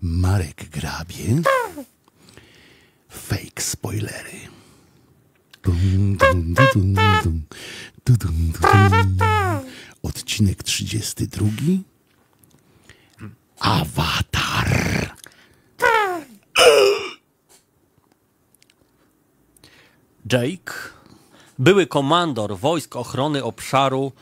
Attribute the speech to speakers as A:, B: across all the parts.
A: Marek grabie. Fake spoilery. Dum, dum, dum, dum, Odcinek 32. Awatar. Jake były komandor Wojsk Ochrony Obszaru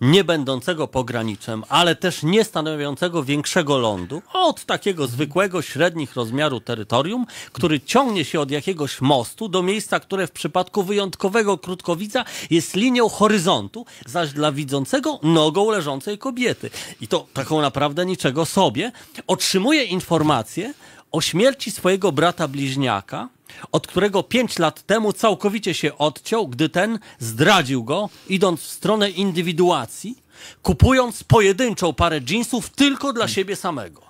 A: nie będącego pograniczem, ale też nie stanowiącego większego lądu, od takiego zwykłego, średnich rozmiaru terytorium, który ciągnie się od jakiegoś mostu do miejsca, które w przypadku wyjątkowego krótkowidza jest linią horyzontu, zaś dla widzącego nogą leżącej kobiety. I to taką naprawdę niczego sobie, otrzymuje informację o śmierci swojego brata bliźniaka, od którego pięć lat temu całkowicie się odciął, gdy ten zdradził go, idąc w stronę indywiduacji, kupując pojedynczą parę jeansów tylko dla siebie samego.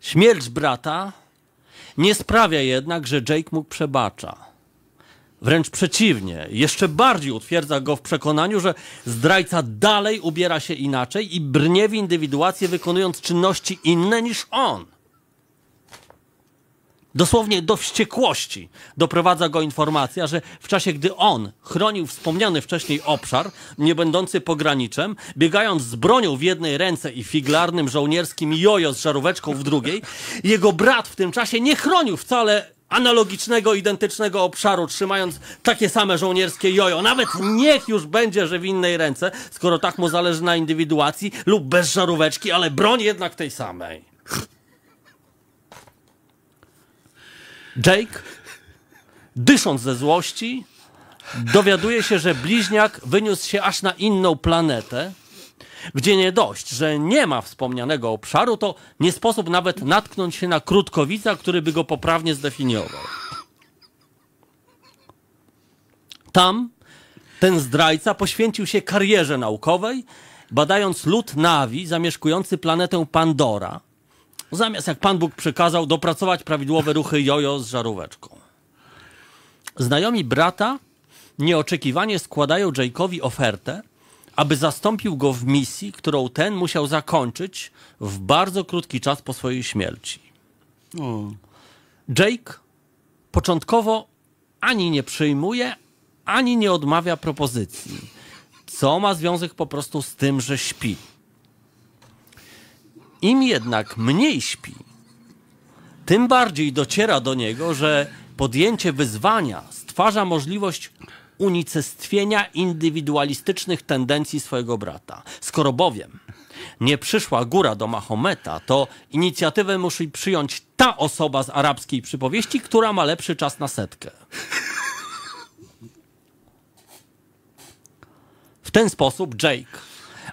A: Śmierć brata nie sprawia jednak, że Jake mu przebacza. Wręcz przeciwnie, jeszcze bardziej utwierdza go w przekonaniu, że zdrajca dalej ubiera się inaczej i brnie w indywiduację, wykonując czynności inne niż on – dosłownie do wściekłości doprowadza go informacja, że w czasie gdy on chronił wspomniany wcześniej obszar, nie będący pograniczem, biegając z bronią w jednej ręce i figlarnym żołnierskim jojo z żaróweczką w drugiej, jego brat w tym czasie nie chronił wcale analogicznego, identycznego obszaru, trzymając takie same żołnierskie jojo. Nawet niech już będzie, że w innej ręce, skoro tak mu zależy na indywiduacji lub bez żaróweczki, ale broń jednak tej samej. Jake, dysząc ze złości, dowiaduje się, że bliźniak wyniósł się aż na inną planetę, gdzie nie dość, że nie ma wspomnianego obszaru, to nie sposób nawet natknąć się na krótkowica, który by go poprawnie zdefiniował. Tam ten zdrajca poświęcił się karierze naukowej, badając lud Nawi zamieszkujący planetę Pandora – Zamiast, jak Pan Bóg przykazał, dopracować prawidłowe ruchy jojo z żaróweczką. Znajomi brata nieoczekiwanie składają Jake'owi ofertę, aby zastąpił go w misji, którą ten musiał zakończyć w bardzo krótki czas po swojej śmierci. O. Jake początkowo ani nie przyjmuje, ani nie odmawia propozycji, co ma związek po prostu z tym, że śpi. Im jednak mniej śpi, tym bardziej dociera do niego, że podjęcie wyzwania stwarza możliwość unicestwienia indywidualistycznych tendencji swojego brata. Skoro bowiem nie przyszła góra do Mahometa, to inicjatywę musi przyjąć ta osoba z arabskiej przypowieści, która ma lepszy czas na setkę. W ten sposób Jake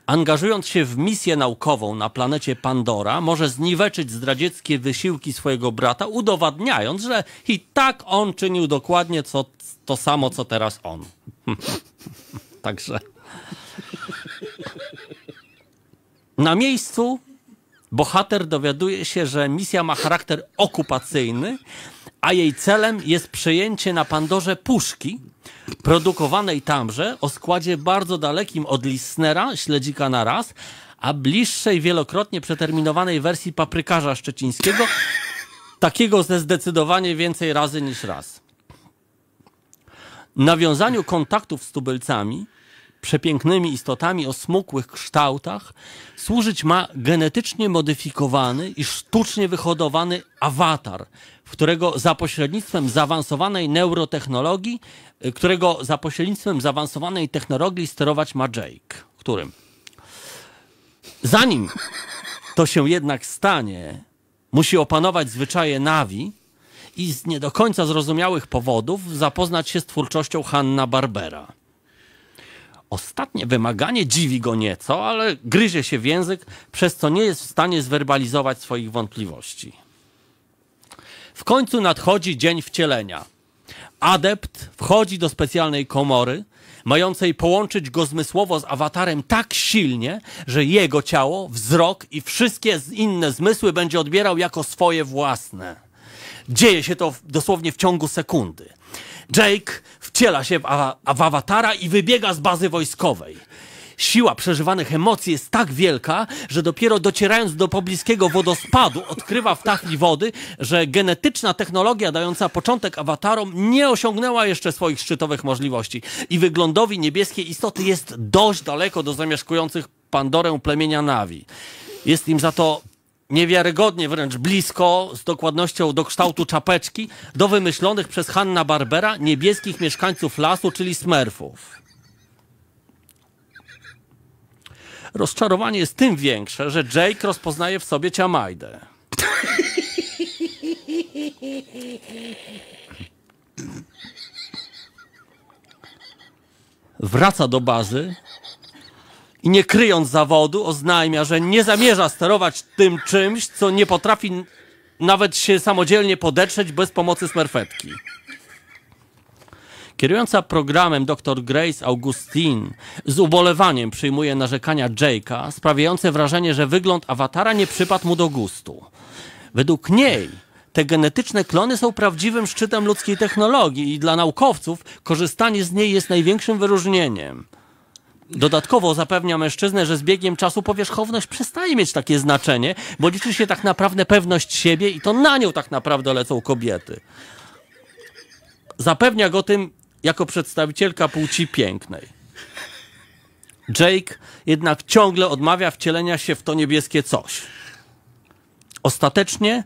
A: Angażując się w misję naukową na planecie Pandora, może zniweczyć zdradzieckie wysiłki swojego brata, udowadniając, że i tak on czynił dokładnie co, to samo, co teraz on. Także. Na miejscu bohater dowiaduje się, że misja ma charakter okupacyjny, a jej celem jest przejęcie na Pandorze puszki, produkowanej tamże o składzie bardzo dalekim od Listnera, śledzika na raz, a bliższej wielokrotnie przeterminowanej wersji paprykarza szczecińskiego, takiego ze zdecydowanie więcej razy niż raz. Nawiązaniu kontaktów z tubylcami, przepięknymi istotami o smukłych kształtach, służyć ma genetycznie modyfikowany i sztucznie wyhodowany awatar, w którego za pośrednictwem zaawansowanej neurotechnologii, y, którego za pośrednictwem zaawansowanej technologii sterować ma Jake. Którym? Zanim to się jednak stanie, musi opanować zwyczaje Navi i z nie do końca zrozumiałych powodów zapoznać się z twórczością Hanna Barbera. Ostatnie wymaganie dziwi go nieco, ale gryzie się w język, przez co nie jest w stanie zwerbalizować swoich wątpliwości. W końcu nadchodzi dzień wcielenia. Adept wchodzi do specjalnej komory, mającej połączyć go zmysłowo z awatarem tak silnie, że jego ciało, wzrok i wszystkie inne zmysły będzie odbierał jako swoje własne. Dzieje się to dosłownie w ciągu sekundy. Jake wciela się w, w awatara i wybiega z bazy wojskowej. Siła przeżywanych emocji jest tak wielka, że dopiero docierając do pobliskiego wodospadu odkrywa w tafli wody, że genetyczna technologia dająca początek awatarom nie osiągnęła jeszcze swoich szczytowych możliwości i wyglądowi niebieskiej istoty jest dość daleko do zamieszkujących Pandorę plemienia Nawi. Jest im za to niewiarygodnie wręcz blisko, z dokładnością do kształtu czapeczki, do wymyślonych przez Hanna Barbera niebieskich mieszkańców lasu, czyli smerfów. rozczarowanie jest tym większe, że Jake rozpoznaje w sobie Ciamajdę. Wraca do bazy i nie kryjąc zawodu oznajmia, że nie zamierza sterować tym czymś, co nie potrafi nawet się samodzielnie podetrzeć bez pomocy smerfetki. Kierująca programem dr Grace Augustine z ubolewaniem przyjmuje narzekania Jake'a, sprawiające wrażenie, że wygląd awatara nie przypadł mu do gustu. Według niej te genetyczne klony są prawdziwym szczytem ludzkiej technologii i dla naukowców korzystanie z niej jest największym wyróżnieniem. Dodatkowo zapewnia mężczyznę, że z biegiem czasu powierzchowność przestaje mieć takie znaczenie, bo liczy się tak naprawdę pewność siebie i to na nią tak naprawdę lecą kobiety. Zapewnia go tym jako przedstawicielka płci pięknej. Jake jednak ciągle odmawia wcielenia się w to niebieskie coś. Ostatecznie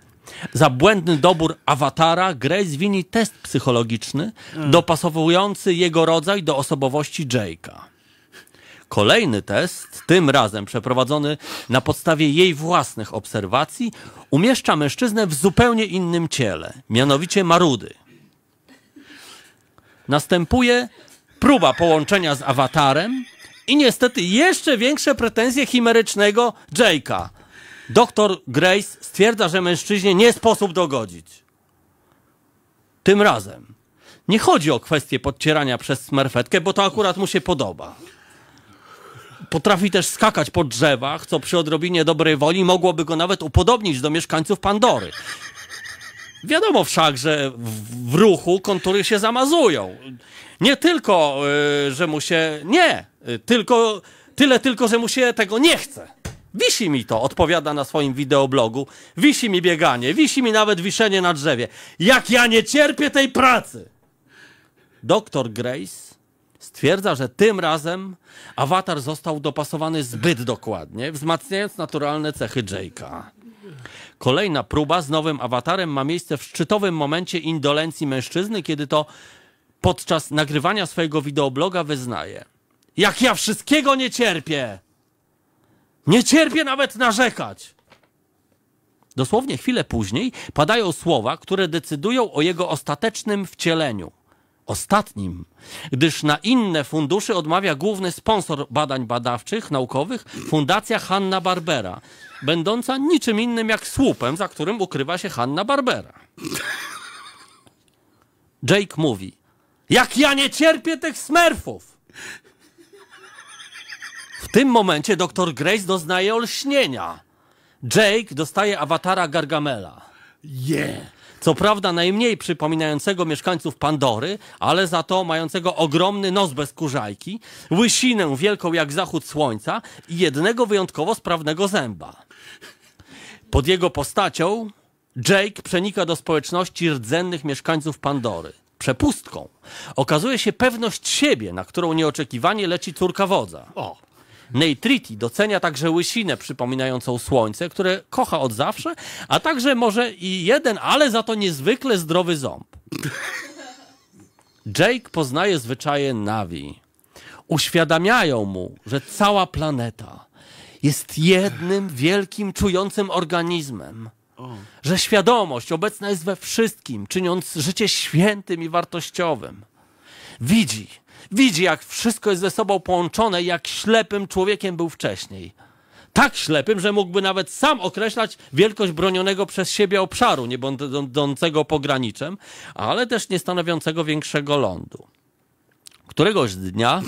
A: za błędny dobór awatara Grace wini test psychologiczny mm. dopasowujący jego rodzaj do osobowości Jake'a. Kolejny test, tym razem przeprowadzony na podstawie jej własnych obserwacji, umieszcza mężczyznę w zupełnie innym ciele, mianowicie marudy. Następuje próba połączenia z awatarem i niestety jeszcze większe pretensje chimerycznego Jake'a. Doktor Grace stwierdza, że mężczyźnie nie sposób dogodzić. Tym razem. Nie chodzi o kwestię podcierania przez smerfetkę, bo to akurat mu się podoba. Potrafi też skakać po drzewach, co przy odrobinie dobrej woli mogłoby go nawet upodobnić do mieszkańców Pandory. Wiadomo wszak, że w ruchu kontury się zamazują. Nie tylko, y, że mu się... Nie, y, tylko, tyle tylko, że mu się tego nie chce. Wisi mi to, odpowiada na swoim wideoblogu. Wisi mi bieganie, wisi mi nawet wiszenie na drzewie. Jak ja nie cierpię tej pracy! Doktor Grace stwierdza, że tym razem awatar został dopasowany zbyt dokładnie, wzmacniając naturalne cechy Jake'a. Kolejna próba z nowym awatarem ma miejsce w szczytowym momencie indolencji mężczyzny, kiedy to podczas nagrywania swojego wideobloga wyznaje: Jak ja wszystkiego nie cierpię! Nie cierpię nawet narzekać! Dosłownie chwilę później padają słowa, które decydują o jego ostatecznym wcieleniu ostatnim, gdyż na inne fundusze odmawia główny sponsor badań badawczych, naukowych, Fundacja Hanna-Barbera, będąca niczym innym jak słupem, za którym ukrywa się Hanna-Barbera. Jake mówi, jak ja nie cierpię tych smerfów! W tym momencie doktor Grace doznaje olśnienia. Jake dostaje awatara Gargamela. Yeah! Co prawda najmniej przypominającego mieszkańców Pandory, ale za to mającego ogromny nos bez kurzajki, łysinę wielką jak zachód słońca i jednego wyjątkowo sprawnego zęba. Pod jego postacią Jake przenika do społeczności rdzennych mieszkańców Pandory. Przepustką okazuje się pewność siebie, na którą nieoczekiwanie leci córka wodza. O. Neytriti docenia także łysinę przypominającą słońce, które kocha od zawsze, a także może i jeden, ale za to niezwykle zdrowy ząb. Jake poznaje zwyczaje Navi. Uświadamiają mu, że cała planeta jest jednym wielkim, czującym organizmem. Że świadomość obecna jest we wszystkim, czyniąc życie świętym i wartościowym. Widzi, Widzi, jak wszystko jest ze sobą połączone, jak ślepym człowiekiem był wcześniej. Tak ślepym, że mógłby nawet sam określać wielkość bronionego przez siebie obszaru, nie będącego pograniczem, ale też nie stanowiącego większego lądu. Któregoś dnia,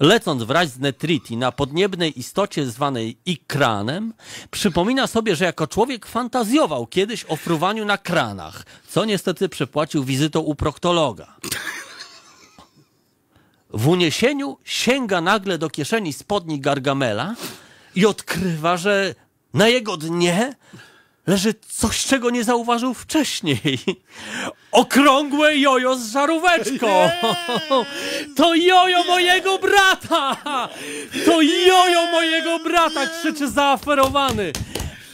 A: lecąc wraz z Netriti na podniebnej istocie zwanej Ikranem, przypomina sobie, że jako człowiek fantazjował kiedyś o fruwaniu na kranach, co niestety przepłacił wizytą u proktologa w uniesieniu sięga nagle do kieszeni spodni Gargamela i odkrywa, że na jego dnie leży coś, czego nie zauważył wcześniej. Okrągłe jojo z żaróweczką! To jojo mojego brata! To jojo mojego brata! krzyczy zaaferowany.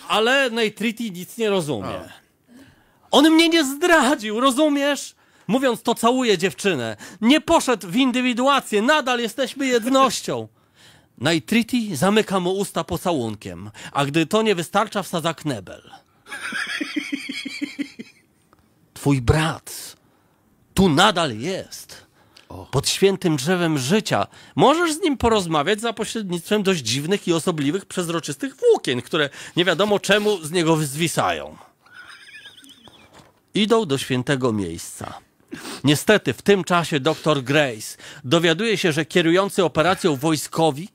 A: Ale Neytriti nic nie rozumie. On mnie nie zdradził, rozumiesz? Mówiąc to, całuje dziewczynę. Nie poszedł w indywiduację, nadal jesteśmy jednością. Najtriti zamyka mu usta pocałunkiem, a gdy to nie wystarcza, wsadza knebel. Twój brat tu nadal jest. Pod świętym drzewem życia. Możesz z nim porozmawiać za pośrednictwem dość dziwnych i osobliwych, przezroczystych włókien, które nie wiadomo czemu z niego zwisają. Idą do świętego miejsca. Niestety w tym czasie dr Grace dowiaduje się, że kierujący operacją wojskowi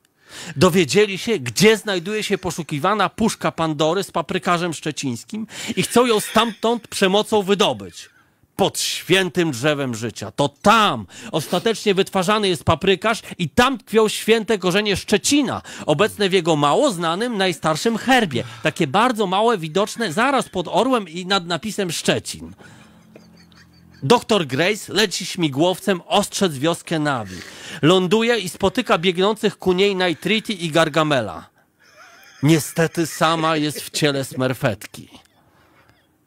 A: dowiedzieli się, gdzie znajduje się poszukiwana puszka Pandory z paprykarzem szczecińskim i chcą ją stamtąd przemocą wydobyć pod świętym drzewem życia. To tam ostatecznie wytwarzany jest paprykarz i tam tkwią święte korzenie Szczecina, obecne w jego mało znanym, najstarszym herbie. Takie bardzo małe, widoczne zaraz pod orłem i nad napisem Szczecin. Doktor Grace leci śmigłowcem ostrzec wioskę Navi. Ląduje i spotyka biegnących ku niej Nightriti i Gargamela. Niestety sama jest w ciele smerfetki.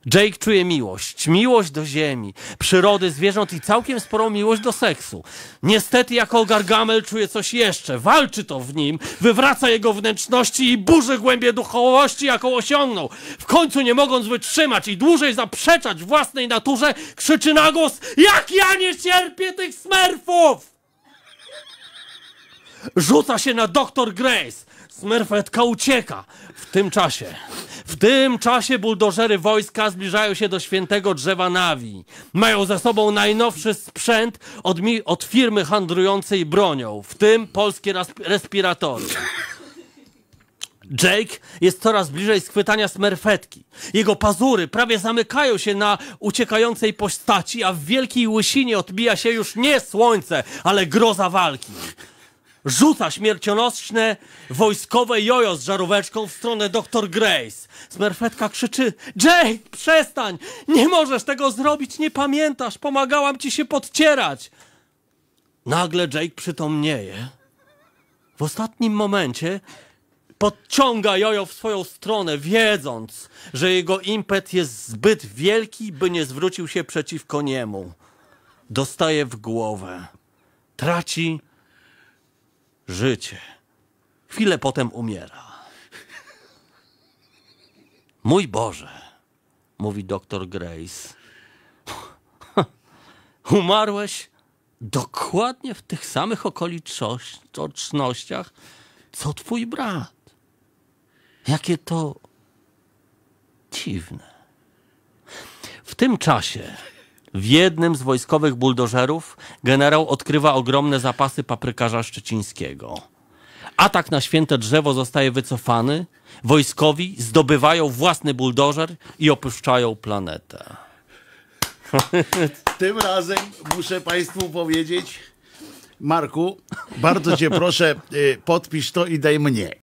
A: Jake czuje miłość, miłość do ziemi, przyrody, zwierząt i całkiem sporą miłość do seksu. Niestety, jako Gargamel czuje coś jeszcze, walczy to w nim, wywraca jego wnętrzności i burzy głębie duchowości, jaką osiągnął. W końcu, nie mogąc wytrzymać i dłużej zaprzeczać własnej naturze, krzyczy na głos: Jak ja nie cierpię tych smerfów! Rzuca się na doktor Grace. Smerfetka ucieka. W tym czasie tym czasie buldożery wojska zbliżają się do świętego drzewa Nawi. Mają za sobą najnowszy sprzęt od, od firmy handlującej bronią, w tym polskie respiratory. Jake jest coraz bliżej schwytania smerfetki. Jego pazury prawie zamykają się na uciekającej postaci, a w wielkiej łysinie odbija się już nie słońce, ale groza walki rzuca śmiercionośne wojskowe jojo z żaróweczką w stronę dr Grace. Smerfetka krzyczy: Jake, przestań! Nie możesz tego zrobić, nie pamiętasz! Pomagałam ci się podcierać! Nagle Jake przytomnieje. W ostatnim momencie podciąga jojo w swoją stronę, wiedząc, że jego impet jest zbyt wielki, by nie zwrócił się przeciwko niemu. Dostaje w głowę. Traci życie. Chwilę potem umiera. Mój Boże, mówi doktor Grace. Umarłeś dokładnie w tych samych okolicznościach, co twój brat. Jakie to dziwne. W tym czasie w jednym z wojskowych buldożerów Generał odkrywa ogromne zapasy paprykarza szczecińskiego. Atak na święte drzewo zostaje wycofany. Wojskowi zdobywają własny buldożer i opuszczają planetę. Tym razem muszę Państwu powiedzieć, Marku, bardzo Cię proszę, y, podpisz to i daj mnie.